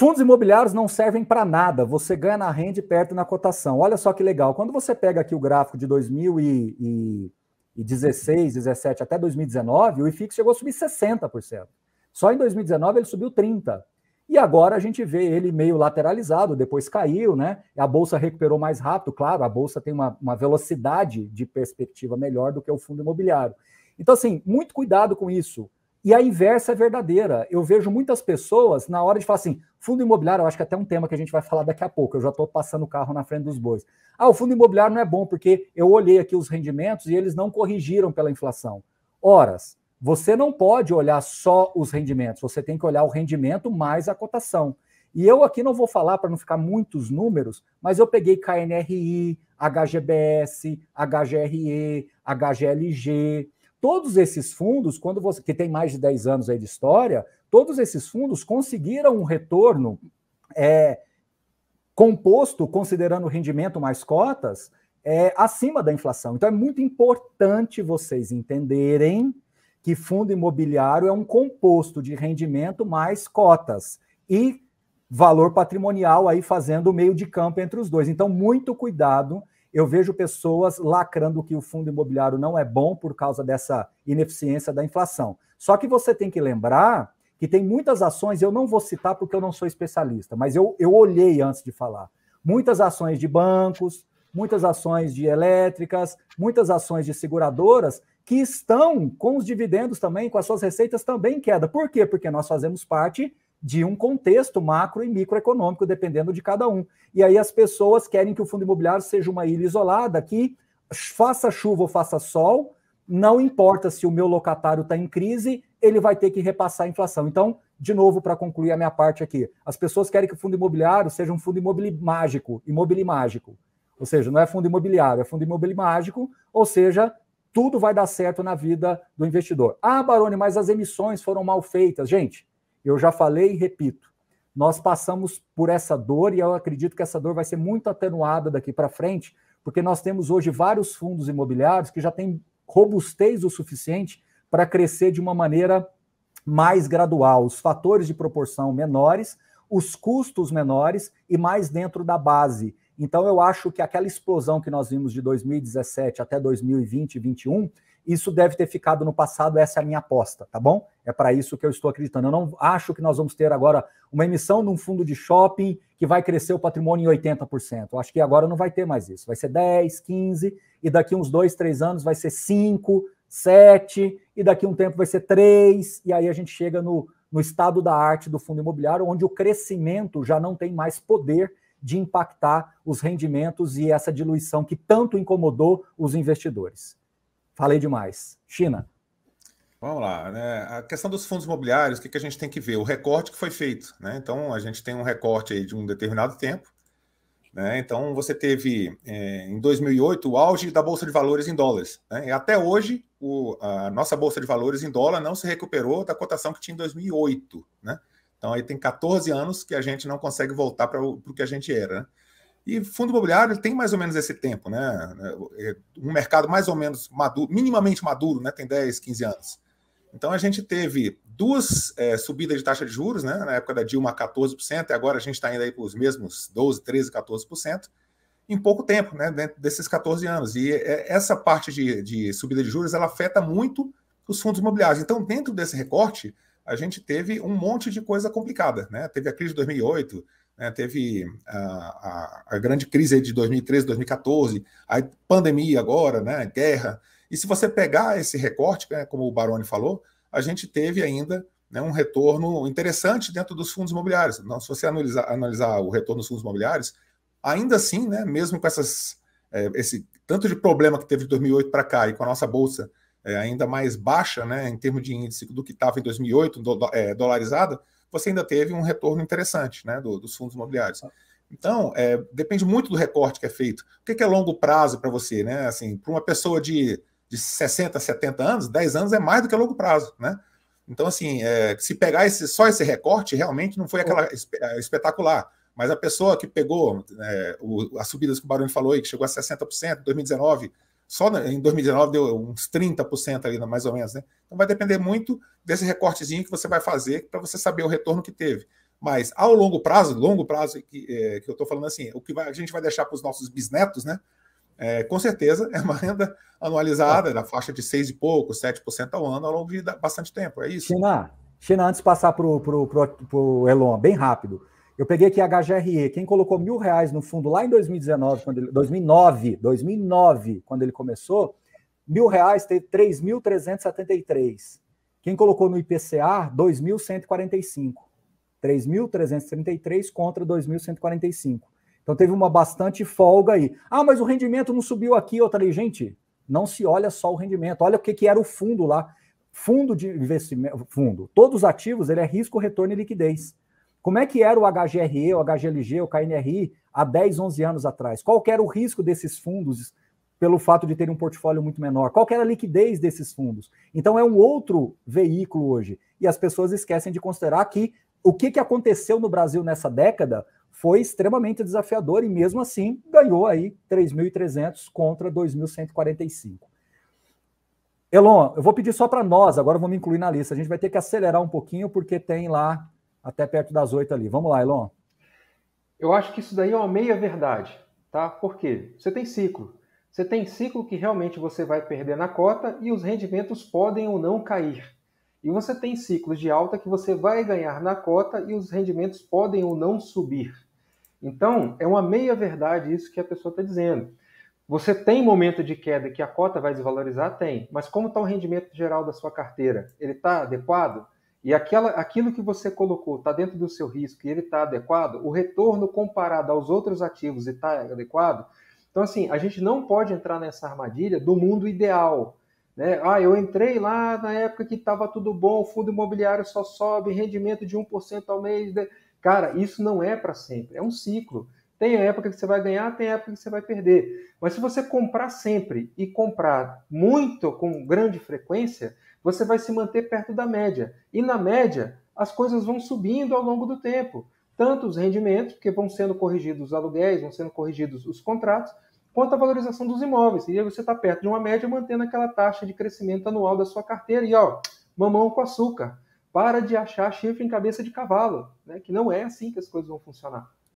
Fundos imobiliários não servem para nada, você ganha na renda e perde na cotação. Olha só que legal, quando você pega aqui o gráfico de 2016, 17 até 2019, o IFIX chegou a subir 60%. Só em 2019 ele subiu 30%. E agora a gente vê ele meio lateralizado, depois caiu, né? A bolsa recuperou mais rápido, claro, a bolsa tem uma, uma velocidade de perspectiva melhor do que o fundo imobiliário. Então, assim, muito cuidado com isso. E a inversa é verdadeira. Eu vejo muitas pessoas, na hora de falar assim, fundo imobiliário, eu acho que é até um tema que a gente vai falar daqui a pouco, eu já estou passando o carro na frente dos bois. Ah, o fundo imobiliário não é bom, porque eu olhei aqui os rendimentos e eles não corrigiram pela inflação. Horas, você não pode olhar só os rendimentos, você tem que olhar o rendimento mais a cotação. E eu aqui não vou falar para não ficar muitos números, mas eu peguei KNRI, HGBS, HGRE, HGLG, Todos esses fundos, quando você que tem mais de 10 anos aí de história, todos esses fundos conseguiram um retorno é, composto, considerando o rendimento mais cotas, é, acima da inflação. Então é muito importante vocês entenderem que fundo imobiliário é um composto de rendimento mais cotas e valor patrimonial aí fazendo o meio de campo entre os dois. Então muito cuidado eu vejo pessoas lacrando que o fundo imobiliário não é bom por causa dessa ineficiência da inflação. Só que você tem que lembrar que tem muitas ações, eu não vou citar porque eu não sou especialista, mas eu, eu olhei antes de falar. Muitas ações de bancos, muitas ações de elétricas, muitas ações de seguradoras que estão com os dividendos também, com as suas receitas também em queda. Por quê? Porque nós fazemos parte de um contexto macro e microeconômico, dependendo de cada um. E aí as pessoas querem que o fundo imobiliário seja uma ilha isolada, que faça chuva ou faça sol, não importa se o meu locatário está em crise, ele vai ter que repassar a inflação. Então, de novo, para concluir a minha parte aqui, as pessoas querem que o fundo imobiliário seja um fundo imobili mágico, imobili mágico. Ou seja, não é fundo imobiliário, é fundo imobili mágico, ou seja, tudo vai dar certo na vida do investidor. Ah, Barone, mas as emissões foram mal feitas. Gente, eu já falei e repito, nós passamos por essa dor e eu acredito que essa dor vai ser muito atenuada daqui para frente, porque nós temos hoje vários fundos imobiliários que já têm robustez o suficiente para crescer de uma maneira mais gradual, os fatores de proporção menores, os custos menores e mais dentro da base. Então eu acho que aquela explosão que nós vimos de 2017 até 2020 e 2021 isso deve ter ficado no passado, essa é a minha aposta, tá bom? É para isso que eu estou acreditando. Eu não acho que nós vamos ter agora uma emissão num fundo de shopping que vai crescer o patrimônio em 80%. Eu acho que agora não vai ter mais isso. Vai ser 10, 15, e daqui uns dois, três anos vai ser 5, 7, e daqui um tempo vai ser 3, e aí a gente chega no, no estado da arte do fundo imobiliário, onde o crescimento já não tem mais poder de impactar os rendimentos e essa diluição que tanto incomodou os investidores. Falei demais. China. Vamos lá, né? A questão dos fundos imobiliários, o que, que a gente tem que ver? O recorte que foi feito, né? Então, a gente tem um recorte aí de um determinado tempo, né? Então, você teve é, em 2008 o auge da Bolsa de Valores em dólares, né? E até hoje, o, a nossa Bolsa de Valores em dólar não se recuperou da cotação que tinha em 2008, né? Então, aí tem 14 anos que a gente não consegue voltar para o que a gente era, né? E fundo imobiliário tem mais ou menos esse tempo, né? É, é um mercado mais ou menos maduro, minimamente maduro, né? Tem 10, 15 anos. Então a gente teve duas é, subidas de taxa de juros, né? Na época da Dilma, 14%, e agora a gente está indo aí para os mesmos 12, 13, 14%, em pouco tempo, né? Dentro desses 14 anos. E é, essa parte de, de subida de juros ela afeta muito os fundos imobiliários. Então, dentro desse recorte, a gente teve um monte de coisa complicada, né? Teve a crise de 2008 né, teve a, a, a, grande crise de 2013, 2014, a pandemia agora, né, guerra. E se você pegar esse recorte, né, como o Baroni falou, a gente teve ainda né, um retorno interessante dentro dos fundos imobiliários. Então, se você analisar, analisar o retorno dos fundos imobiliários, ainda assim, né, mesmo com essas, é, esse tanto de problema que teve de 2008 para cá e com a nossa bolsa é, ainda mais baixa né, em termos de índice do que estava em 2008, do, é, dolarizada, você ainda teve um retorno interessante né, do, dos fundos imobiliários. Ah. Então, é, depende muito do recorte que é feito. O que é longo prazo para você? Né? Assim, para uma pessoa de, de 60, 70 anos, 10 anos é mais do que longo prazo. Né? Então, assim, é, se pegar esse, só esse recorte, realmente não foi aquela é, espetacular. Mas a pessoa que pegou é, o, as subidas que o Barulho falou aí, que chegou a 60% em 2019, só né, em 2019 deu uns 30% ali, né, mais ou menos, né? Então vai depender muito desse recortezinho que você vai fazer para você saber o retorno que teve. Mas ao longo prazo, longo prazo que, é, que eu estou falando assim, o que vai, a gente vai deixar para os nossos bisnetos, né? É, com certeza é uma renda anualizada, da é. faixa de 6 e pouco, 7% ao ano, ao longo de bastante tempo. É isso. China, China antes de passar para o Elon, bem rápido. Eu peguei aqui a HGRE, quem colocou mil reais no fundo lá em 2019, quando ele, 2009, 2009, quando ele começou, mil reais teve 3.373. Quem colocou no IPCA, 2.145. 3.333 contra 2.145. Então teve uma bastante folga aí. Ah, mas o rendimento não subiu aqui. Outra ali, gente, não se olha só o rendimento. Olha o que, que era o fundo lá. Fundo de investimento, fundo. Todos os ativos, ele é risco, retorno e liquidez. Como é que era o HGRE, o HGLG, o KNRI há 10, 11 anos atrás? Qual era o risco desses fundos pelo fato de terem um portfólio muito menor? Qual era a liquidez desses fundos? Então é um outro veículo hoje. E as pessoas esquecem de considerar que o que, que aconteceu no Brasil nessa década foi extremamente desafiador e mesmo assim ganhou aí 3.300 contra 2.145. Elon, eu vou pedir só para nós, agora eu vou me incluir na lista. A gente vai ter que acelerar um pouquinho porque tem lá até perto das 8 ali. Vamos lá, Elon. Eu acho que isso daí é uma meia verdade, tá? Por quê? Você tem ciclo. Você tem ciclo que realmente você vai perder na cota e os rendimentos podem ou não cair. E você tem ciclos de alta que você vai ganhar na cota e os rendimentos podem ou não subir. Então, é uma meia verdade isso que a pessoa está dizendo. Você tem momento de queda que a cota vai desvalorizar? Tem. Mas como está o rendimento geral da sua carteira? Ele está adequado? e aquela, aquilo que você colocou está dentro do seu risco e ele está adequado, o retorno comparado aos outros ativos está adequado. Então, assim, a gente não pode entrar nessa armadilha do mundo ideal. Né? Ah, eu entrei lá na época que estava tudo bom, o fundo imobiliário só sobe, rendimento de 1% ao mês. Né? Cara, isso não é para sempre, é um ciclo. Tem a época que você vai ganhar, tem a época que você vai perder. Mas se você comprar sempre e comprar muito com grande frequência, você vai se manter perto da média. E na média, as coisas vão subindo ao longo do tempo. Tanto os rendimentos, porque vão sendo corrigidos os aluguéis, vão sendo corrigidos os contratos, quanto a valorização dos imóveis. E aí você está perto de uma média mantendo aquela taxa de crescimento anual da sua carteira. E ó, mamão com açúcar. Para de achar chifre em cabeça de cavalo, né? que não é assim que as coisas vão funcionar.